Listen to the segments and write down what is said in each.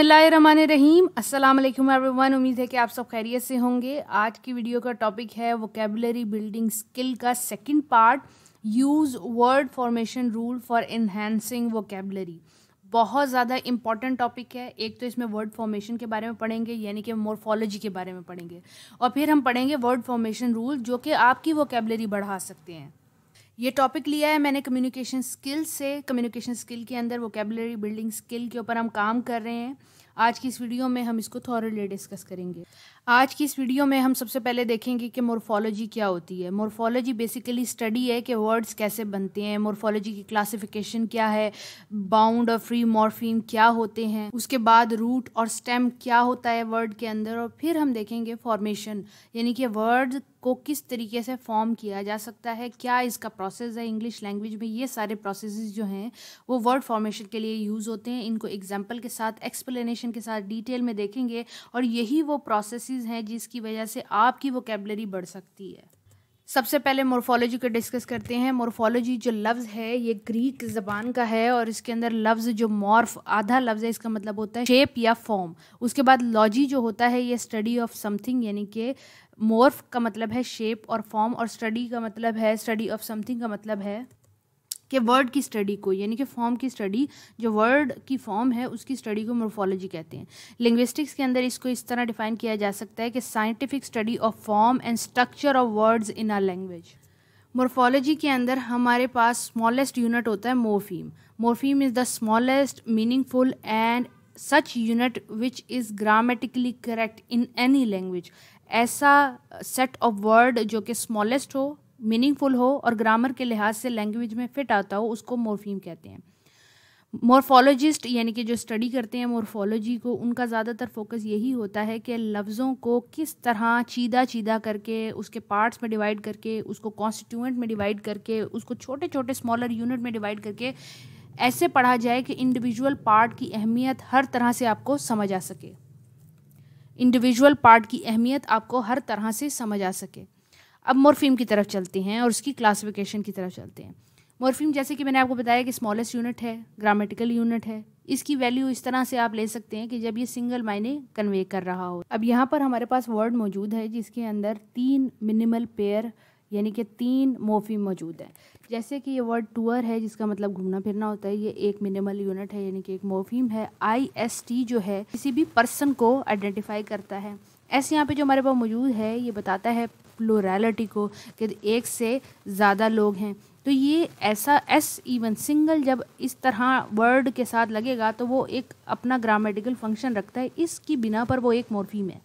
रहीम अस्सलाम वालेकुम एवरीवन उम्मीद है कि आप सब खैरियत से होंगे आज की वीडियो का टॉपिक है वोकेबलरी बिल्डिंग स्किल का second part use word formation rule for enhancing vocabulary बहुत ज़्यादा इंपॉर्टेंट टॉपिक है एक तो इसमें वर्ड फॉर्मेशन के बारे में पढ़ेंगे यानी कि मोरफोलॉजी के बारे में पढ़ेंगे और फिर हम पढ़ेंगे वर्ड फॉर्मेशन रूल जो कि आपकी वोकेबलरी बढ़ा सकते हैं ये टॉपिक लिया है मैंने कम्युनिकेशन स्किल से कम्युनिकेशन स्किल के अंदर वोकेबलरी बिल्डिंग स्किल के ऊपर हम काम कर रहे हैं आज की इस वीडियो में हम इसको थॉरली डिस्कस करेंगे आज की इस वीडियो में हम सबसे पहले देखेंगे कि मोर्फोलॉजी क्या होती है मोर्फोलॉजी बेसिकली स्टडी है कि वर्ड्स कैसे बनते हैं मोर्फोलॉजी की क्लासिफिकेशन क्या है बाउंड और फ्री मॉर्फीम क्या होते हैं उसके बाद रूट और स्टेम क्या होता है वर्ड के अंदर और फिर हम देखेंगे फॉर्मेशन यानी कि वर्ड को किस तरीके से फॉर्म किया जा सकता है क्या इसका प्रोसेस है इंग्लिश लैंग्वेज में ये सारे प्रोसेस जो हैं वो वर्ड फॉर्मेशन के लिए यूज़ होते हैं इनको एग्जाम्पल के साथ एक्सप्लेनेशन के साथ डिटेल में देखेंगे और यही वो प्रोसेस हैं जिसकी वजह से आपकी वोकेबलरी बढ़ सकती है सबसे पहले मोरफोलॉजी को डिस्कस करते हैं मोरफोलॉजी जो लफ्ज़ है ये ग्रीक ज़बान का है और इसके अंदर लफ्ज़ जो मॉर्फ आधा लफ्ज़ है इसका मतलब होता है शेप या फॉर्म उसके बाद लॉजी जो होता है ये स्टडी ऑफ समथिंग यानी कि मोर्फ का मतलब है शेप और फॉर्म और स्टडी का मतलब है स्टडी ऑफ समथिंग का मतलब है कि वर्ड की स्टडी को यानी कि फॉर्म की स्टडी जो वर्ड की फॉर्म है उसकी स्टडी को मोर्फोलॉजी कहते हैं लिंग्विस्टिक्स के अंदर इसको इस तरह डिफाइन किया जा सकता है कि scientific study of form and structure of words in our language morphology के अंदर हमारे पास स्मॉलेस्ट यूनिट होता है morpheme morpheme is the smallest meaningful and such unit which is grammatically correct in any language ऐसा सेट ऑफ वर्ड जो कि smallest हो मीनिंगफुल हो और ग्रामर के लिहाज से लैंग्वेज में फिट आता हो उसको मोरफीम कहते हैं मोरफोलॉजिस्ट यानी कि जो स्टडी करते हैं मोरफोलॉजी को उनका ज़्यादातर फोकस यही होता है कि लफ्ज़ों को किस तरह चीदा चीदा करके उसके पार्ट्स में डिवाइड करके उसको कॉन्स्टिट्यूएंट में डिवाइड करके उसको छोटे छोटे स्मॉलर यूनिट में डिवाइड करके ऐसे पढ़ा जाए कि इंडिविजुअल पार्ट की अहमियत हर तरह से आपको समझ आ सके इंडिविजुअल पार्ट की अहमियत आपको हर तरह से समझ आ सके अब मॉर्फीम की तरफ चलते हैं और उसकी क्लासिफिकेशन की तरफ चलते हैं मॉर्फीम जैसे कि मैंने आपको बताया कि स्मॉलेस्ट यूनिट है ग्रामेटिकल यूनिट है इसकी वैल्यू इस तरह से आप ले सकते हैं कि जब ये सिंगल मायने कन्वे कर रहा हो अब यहाँ पर हमारे पास वर्ड मौजूद है जिसके अंदर तीन मिनिमल पेयर यानी कि तीन मोफीम मौजूद हैं जैसे कि ये वर्ड टूअर है जिसका मतलब घूमना फिरना होता है ये एक मिनिमल यूनिट है यानी कि एक मोफीम है आई एस टी जो है किसी भी पर्सन को आइडेंटिफाई करता है एस यहाँ पे जो हमारे पास मौजूद है ये बताता है प्लोरेलिटी को कि एक से ज़्यादा लोग हैं तो ये ऐसा एस इवन सिंगल जब इस तरह वर्ड के साथ लगेगा तो वो एक अपना ग्रामेटिकल फंक्शन रखता है इसकी बिना पर वो एक मोरफीम है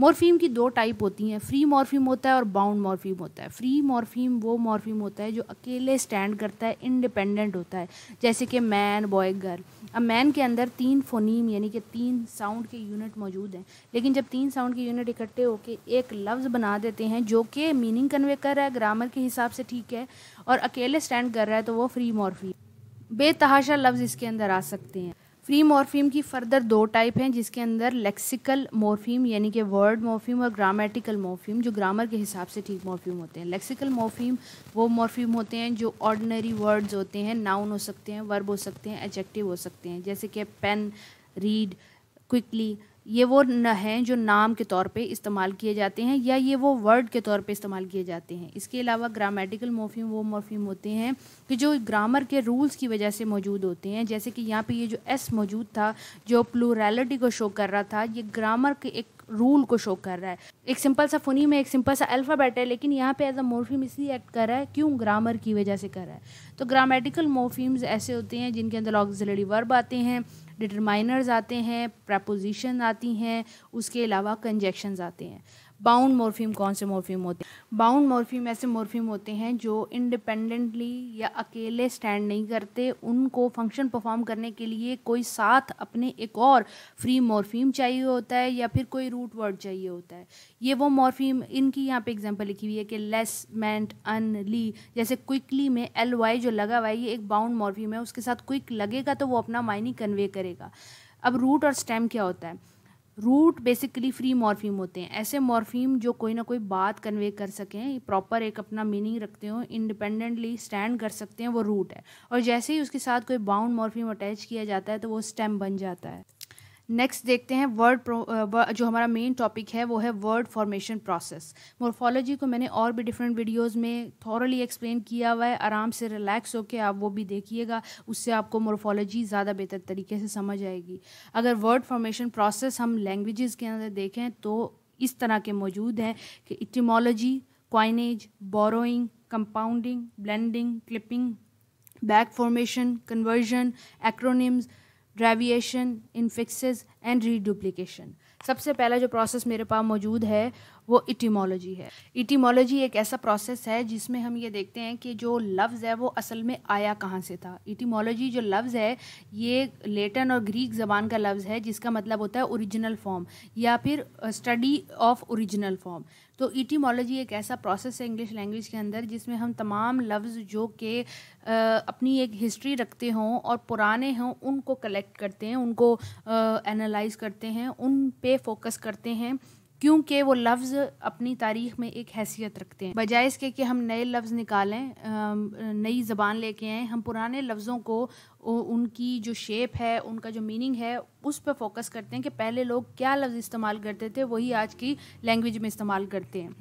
मॉर्फीम की दो टाइप होती हैं फ्री मॉर्फीम होता है और बाउंड मॉर्फीम होता है फ्री मॉर्फीम वो मॉर्फीम होता है जो अकेले स्टैंड करता है इंडिपेंडेंट होता है जैसे कि मैन बॉय गर्ल अब मैन के अंदर तीन फोनीम यानी कि तीन साउंड के यूनिट मौजूद हैं लेकिन जब तीन साउंड के यूनिट इकट्ठे होकर एक लफ्ज़ बना देते हैं जो कि मीनिंग कन्वे कर रहा है ग्रामर के हिसाब से ठीक है और अकेले स्टैंड कर रहा है तो वो फ्री मॉर्फीम बेतहाशा लफ्ज़ इसके अंदर आ सकते हैं फ्री मॉर्फीम की फर्दर दो टाइप हैं जिसके अंदर लेक्सिकल मॉर्फीम यानी कि वर्ड मॉर्फीम और ग्रामेटिकल मॉर्फीम जो ग्रामर के हिसाब से ठीक मॉर्फीम होते हैं लेक्सिकल मॉर्फीम वो मॉर्फीम होते हैं जो ऑर्डनरी वर्ड्स होते हैं नाउन हो सकते हैं वर्ब हो सकते हैं एडजेक्टिव हो सकते हैं जैसे कि पेन रीड क्विकली ये वो न हैं जो नाम के तौर पे इस्तेमाल किए जाते हैं या ये वो वर्ड के तौर पे इस्तेमाल किए जाते हैं इसके अलावा ग्रामेटिकल मोफीम वो मोफीम होते हैं कि जो ग्रामर के रूल्स की वजह से मौजूद होते हैं जैसे कि यहाँ पे ये जो एस मौजूद था जो प्लूरलिटी को शो कर रहा था ये ग्रामर के एक रूल को शो कर रहा है एक सिंपल सा फोनी में एक सिंपल सा अल्फ़ाबेट है लेकिन यहाँ पे एज अ मोरफीम इसलिए एक्ट कर रहा है क्यों ग्रामर की वजह से कर रहा है तो ग्रामेटिकल मोर्फीम्स ऐसे होते हैं जिनके अंदर ऑक्सिलरी वर्ब आते हैं डिटरमाइनर्स आते हैं प्रपोजिशन आती हैं उसके अलावा कंजेक्शन आते हैं बाउंड मॉर्फीम कौन से मॉर्फीम होते हैं बाउंड मॉर्फीम ऐसे मॉर्फीम होते हैं जो इंडिपेंडेंटली या अकेले स्टैंड नहीं करते उनको फंक्शन परफॉर्म करने के लिए कोई साथ अपने एक और फ्री मॉर्फीम चाहिए होता है या फिर कोई रूट वर्ड चाहिए होता है ये वो मॉर्फीम इनकी यहाँ पे एग्जाम्पल लिखी हुई है कि लेस मैंट अन ली जैसे क्विकली में एल वाई जो लगा हुआ है ये एक बाउंड मॉर्फीम है उसके साथ क्विक लगेगा तो वो अपना मायने कन्वे करेगा अब रूट और स्टेम क्या होता है रूट बेसिकली फ्री मॉर्फीम होते हैं ऐसे मॉर्फीम जो कोई ना कोई बात कन्वे कर सकें प्रॉपर एक अपना मीनिंग रखते हो इंडिपेंडेंटली स्टैंड कर सकते हैं वो रूट है और जैसे ही उसके साथ कोई बाउंड मॉर्फीम अटैच किया जाता है तो वो स्टेम बन जाता है नेक्स्ट देखते हैं वर्ड जो हमारा मेन टॉपिक है वो है वर्ड फॉर्मेशन प्रोसेस मोर्फोलॉजी को मैंने और भी डिफरेंट वीडियोस में थॉरली एक्सप्लेन किया हुआ है आराम से रिलैक्स होकर आप वो भी देखिएगा उससे आपको मोर्फोलॉजी ज़्यादा बेहतर तरीके से समझ आएगी अगर वर्ड फॉर्मेशन प्रोसेस हम लैंग्वेजेस के अंदर देखें तो इस तरह के मौजूद हैं कि etymology coinage borrowing compounding blending clipping back formation conversion acronyms derivation infix and reduplication सबसे पहला जो प्रोसेस मेरे पास मौजूद है वो इटीमोलॉजी है इटीमोलॉजी एक ऐसा प्रोसेस है जिसमें हम ये देखते हैं कि जो लफ्ज़ है वो असल में आया कहाँ से था इटीमोलॉजी जो लफ्ज़ है ये लेटन और ग्रीक ज़बान का लफ्ज़ है जिसका मतलब होता है ओरिजिनल फॉर्म या फिर स्टडी ऑफ ओरिजिनल फॉर्म तो इटीमोलॉजी एक ऐसा प्रोसेस है इंग्लिश लैंग्वेज के अंदर जिसमें हम तमाम लफ्ज़ जो कि अपनी एक हिस्ट्री रखते हों और पुराने हों उनको कलेक्ट करते हैं उनको एनालाइज करते हैं उन पे फोकस करते हैं क्योंकि वो लफ्ज़ अपनी तारीख में एक हैसियत रखते हैं बजाय इसके कि हम नए लफ्ज़ निकालें नई ज़बान लेके आएँ हम पुराने लफ्ज़ों को उनकी जो शेप है उनका जो मीनिंग है उस पर फोकस करते हैं कि पहले लोग क्या लफ्ज़ इस्तेमाल करते थे वही आज की लैंग्वेज में इस्तेमाल करते हैं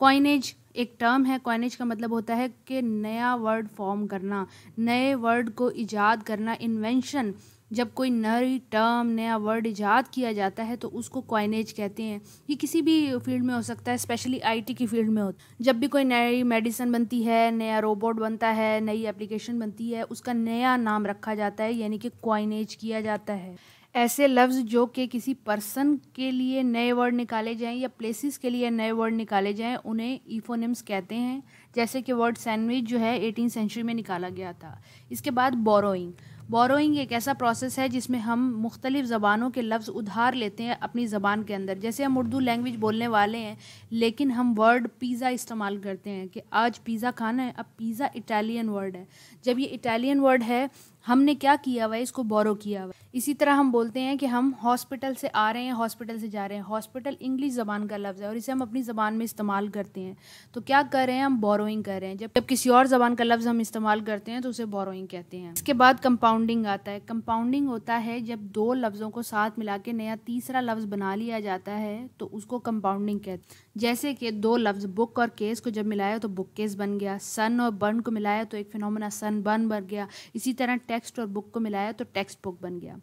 कॉइनेज एक टर्म है कॉइनेज का मतलब होता है कि नया वर्ड फॉर्म करना नए वर्ड को ईजाद करना इन्वेंशन जब कोई नई टर्म नया वर्ड ईजाद किया जाता है तो उसको क्वाइनेज कहते हैं ये किसी भी फील्ड में हो सकता है स्पेशली आईटी की फील्ड में हो जब भी कोई नई मेडिसिन बनती है नया रोबोट बनता है नई एप्लीकेशन बनती है उसका नया नाम रखा जाता है यानी कि कॉइनेज किया जाता है ऐसे लफ्ज़ जो कि किसी पर्सन के लिए नए वर्ड निकाले जाएं या प्लेसेस के लिए नए वर्ड निकाले जाएं उन्हें ईफोनिम्स कहते हैं जैसे कि वर्ड सैंडविच जो है एटीन सेंचुरी में निकाला गया था इसके बाद बोरोइंग बोरोइंग एक ऐसा प्रोसेस है जिसमें हम मुख्तलिफ ज़बानों के लफ्ज़ उधार लेते हैं अपनी ज़बान के अंदर जैसे हम उर्दू लैंग्वेज बोलने वाले हैं लेकिन हम वर्ड पिज़्ज़ा इस्तेमाल करते हैं कि आज पिज़्ज़ा खाना है अब पिज़्ज़ा इटालियन वर्ड है जब ये इटालियन वर्ड है हमने क्या किया हुआ है इसको बोरो किया हुआ है इसी तरह हम बोलते हैं कि हम हॉस्पिटल से आ रहे हैं हॉस्पिटल से जा रहे हैं हॉस्पिटल इंग्लिश ज़बान का लफ्ज़ है और इसे हम अपनी ज़बान में इस्तेमाल करते हैं तो क्या कर रहे हैं हम बोरोइंग कर रहे हैं जब जब किसी और ज़बान का लफ्ज़ हम इस्तेमाल करते हैं तो उसे बोरोइंग कहते हैं इसके बाद कंपाउंडिंग आता है कंपाउंडिंग होता है जब दो लफ्ज़ों को साथ मिला के नया तीसरा लफ्ज़ बना लिया जाता है तो उसको कंपाउंडिंग कहते हैं जैसे कि दो लफ्ज़ बुक और केस को जब मिलाया तो बुक केस बन गया सन और बर्न को मिलाया तो एक फिनोमिना सन बर्न बन गया इसी तरह टेक्स्ट और बुक को मिलाया तो टेक्स्ट बुक बन गया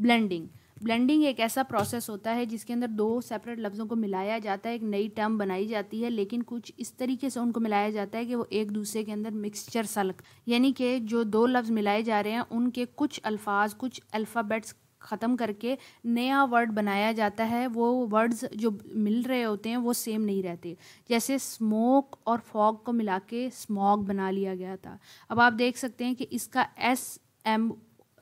ब्लेंडिंग ब्लेंडिंग एक ऐसा प्रोसेस होता है जिसके अंदर दो सेपरेट लफ्ज़ों को मिलाया जाता है एक नई टर्म बनाई जाती है लेकिन कुछ इस तरीके से उनको मिलाया जाता है कि वो एक दूसरे के अंदर मिक्सचर सा लग यानी कि जो दो लफ्ज़ मिलाए जा रहे हैं उनके कुछ अल्फाज कुछ अल्फ़ाबेट्स ख़त्म करके नया वर्ड बनाया जाता है वो वर्ड्स जो मिल रहे होते हैं वो सेम नहीं रहते जैसे स्मोक और फॉग को मिला के स्मॉग बना लिया गया था अब आप देख सकते हैं कि इसका एस एम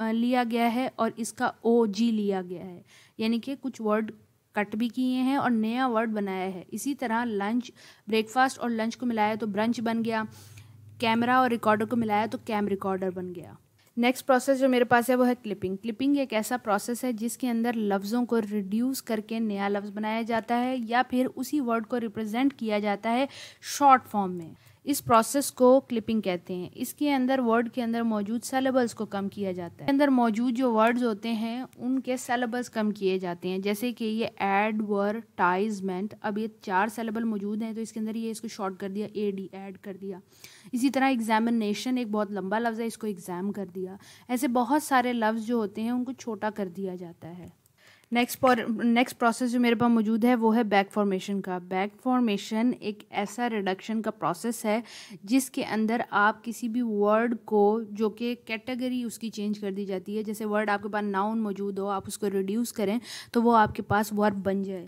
लिया गया है और इसका ओ जी लिया गया है यानी कि कुछ वर्ड कट भी किए हैं और नया वर्ड बनाया है इसी तरह लंच ब्रेकफास्ट और लंच को मिलाया तो ब्रंच बन गया कैमरा और रिकॉर्डर को मिलाया तो कैम रिकॉर्डर बन गया नेक्स्ट प्रोसेस जो मेरे पास है वो है क्लिपिंग क्लिपिंग एक ऐसा प्रोसेस है जिसके अंदर लफ्ज़ों को रिड्यूस करके नया लफ्ज़ बनाया जाता है या फिर उसी वर्ड को रिप्रेजेंट किया जाता है शॉर्ट फॉर्म में इस प्रोसेस को क्लिपिंग कहते हैं इसके अंदर वर्ड के अंदर मौजूद सेलेबल्स को कम किया जाता है अंदर मौजूद जो वर्ड्स होते हैं उनके सेलेबल्स कम किए जाते हैं जैसे कि ये एड वर टाइजमेंट अब ये चार सेलेबल मौजूद हैं तो इसके अंदर ये इसको शॉर्ट कर दिया ए डी एड कर दिया इसी तरह एग्जामिनेशन एक बहुत लंबा लफ्ज़ है इसको एग्ज़ाम कर दिया ऐसे बहुत सारे लफ्ज़ जो होते हैं उनको छोटा कर दिया जाता है नेक्स्ट नेक्स्ट प्रोसेस जो मेरे पास मौजूद है वो है बैक फॉर्मेशन का बैक फॉर्मेशन एक ऐसा रिडक्शन का प्रोसेस है जिसके अंदर आप किसी भी वर्ड को जो कि कैटेगरी उसकी चेंज कर दी जाती है जैसे वर्ड आपके पास नाउन मौजूद हो आप उसको रिड्यूस करें तो वो आपके पास वर्ब बन जाए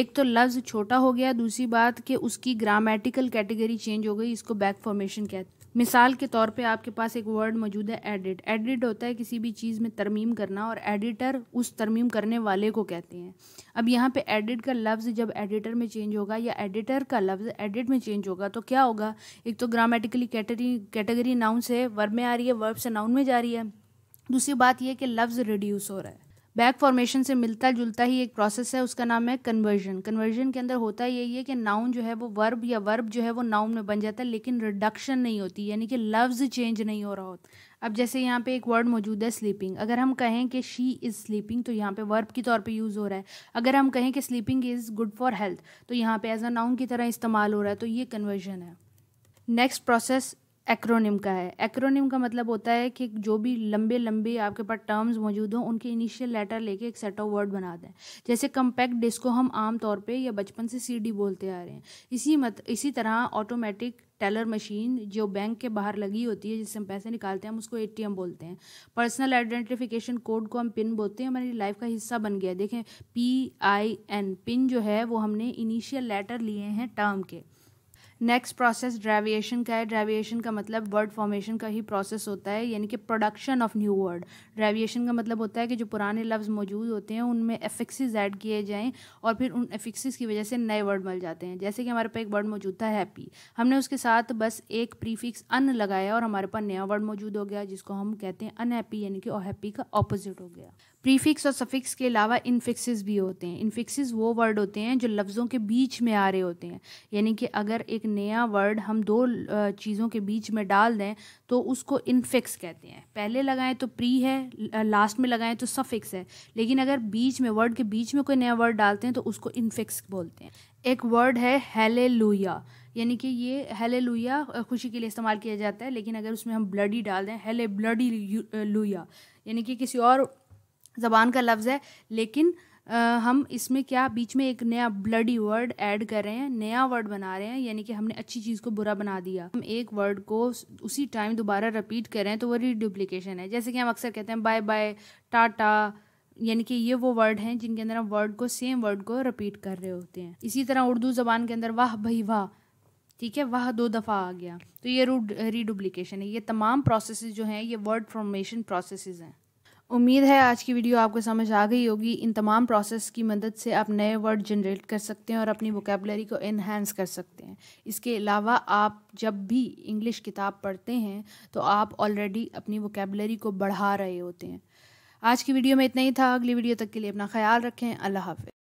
एक तो लफ्ज़ छोटा हो गया दूसरी बात कि उसकी ग्रामेटिकल कैटेगरी चेंज हो गई इसको बैक फॉर्मेशन कहते हैं मिसाल के तौर पे आपके पास एक वर्ड मौजूद है एडिट एडिट होता है किसी भी चीज़ में तरमीम करना और एडिटर उस तरमीम करने वाले को कहते हैं अब यहाँ पे एडिट का लफ्ज़ जब एडिटर में चेंज होगा या एडिटर का लफ्ज़ एडिट में चेंज होगा तो क्या होगा एक तो ग्रामेटिकली कैटरी कैटेगरी नाउन से वर्ब में आ रही है वर्ब से नाउन में जा रही है दूसरी बात यह कि लफ्ज़ रिड्यूस हो रहा है बैक फॉर्मेशन से मिलता जुलता ही एक प्रोसेस है उसका नाम है कन्वर्जन कन्वर्जन के अंदर होता यही है कि नाउन जो है वो वर्ब या वर्ब जो है वो नाउन में बन जाता है लेकिन रिडक्शन नहीं होती यानी कि लफ्ज़ चेंज नहीं हो रहा होता अब जैसे यहाँ पे एक वर्ड मौजूद है स्लीपिंग अगर हम कहें कि शी इज़ स्लीपिंग तो यहाँ पे वर्ब के तौर पे यूज़ हो रहा है अगर हम कहें कि sleeping is good for health तो यहाँ पे एज अ नाउन की तरह इस्तेमाल हो रहा है तो ये कन्वर्जन है नेक्स्ट प्रोसेस एक्रोनिम का है एक्रोनिम का मतलब होता है कि जो भी लंबे लंबे आपके पास टर्म्स मौजूद हों उनके इनिशियल लेटर लेके एक सेट ऑफ वर्ड बना दें जैसे कम्पैक्ट डिस्क को हम आम तौर पे या बचपन से सीडी बोलते आ रहे हैं इसी मत इसी तरह ऑटोमेटिक टेलर मशीन जो बैंक के बाहर लगी होती है जिससे हम पैसे निकालते हैं हम उसको एटीएम बोलते हैं पर्सनल आइडेंटिफिकेशन कोड को हम पिन बोलते हैं हमारी लाइफ का हिस्सा बन गया देखें पी आई एन पिन जो है वो हमने इनिशियल लेटर लिए हैं टर्म के नेक्स्ट प्रोसेस ड्रेविएशन का है ड्रेविएशन का मतलब वर्ड फॉर्मेशन का ही प्रोसेस होता है यानी कि production of new word derivation का मतलब होता है कि जो पुराने लफ्ज़ मौजूद होते हैं उनमें एफिक्सिस ऐड किए जाएँ और फिर उन एफिक्सिस की वजह से नए वर्ड मिल जाते हैं जैसे कि हमारे पास एक वर्ड मौजूद था हैप्पी हमने उसके साथ बस एक प्रीफिक्स अन लगाया और हमारे पास नया वर्ड मौजूद हो गया जिसको हम कहते हैं अनहैप्पी यानी कि हैप्पी का ऑपोजिट हो गया प्रीफिक्स और सफिक्स के अलावा इनफिक्सिस भी होते हैं इनफिक्सिस वो वर्ड होते हैं जो लफ्ज़ों के बीच में आ रहे होते हैं यानी कि अगर एक नया वर्ड हम दो चीज़ों के बीच में डाल दें तो उसको इन्फिक्स कहते हैं पहले लगाएं तो प्री है लास्ट में लगाएं तो सफिक्स है लेकिन अगर बीच में वर्ड के बीच में कोई नया वर्ड डालते हैं तो उसको इन्फिक्स बोलते हैं एक वर्ड है हेले यानी कि ये हेले खुशी के लिए इस्तेमाल किया जाता है लेकिन अगर उसमें हम ब्लडी डाल दें हेले ब्लडी लुया यानी कि किसी और ज़बान का लफ्ज़ है लेकिन आ, हम इसमें क्या बीच में एक नया ब्लडी वर्ड ऐड कर रहे हैं नया वर्ड बना रहे हैं यानी कि हमने अच्छी चीज़ को बुरा बना दिया हम एक वर्ड को उसी टाइम दोबारा रिपीट कर रहे हैं तो वो रीडुप्लिकेशन है जैसे कि हम अक्सर कहते हैं बाय बाय टाटा यानी कि ये वो वर्ड हैं जिनके अंदर हम वर्ड को सेम वर्ड को रिपीट कर रहे होते हैं इसी तरह उर्दू ज़बान के अंदर वाह भाई वाह ठीक है वह दो दफ़ा आ गया तो ये रीडुप्लिकेशन है ये तमाम प्रोसेस जो हैं ये वर्ड फॉर्मेशन प्रोसेस हैं उम्मीद है आज की वीडियो आपको समझ आ गई होगी इन तमाम प्रोसेस की मदद से आप नए वर्ड जनरेट कर सकते हैं और अपनी वोकेबलरी को इन्हेंस कर सकते हैं इसके अलावा आप जब भी इंग्लिश किताब पढ़ते हैं तो आप ऑलरेडी अपनी वोकेबलरी को बढ़ा रहे होते हैं आज की वीडियो में इतना ही था अगली वीडियो तक के लिए अपना ख्याल रखें अल्लाह हाफि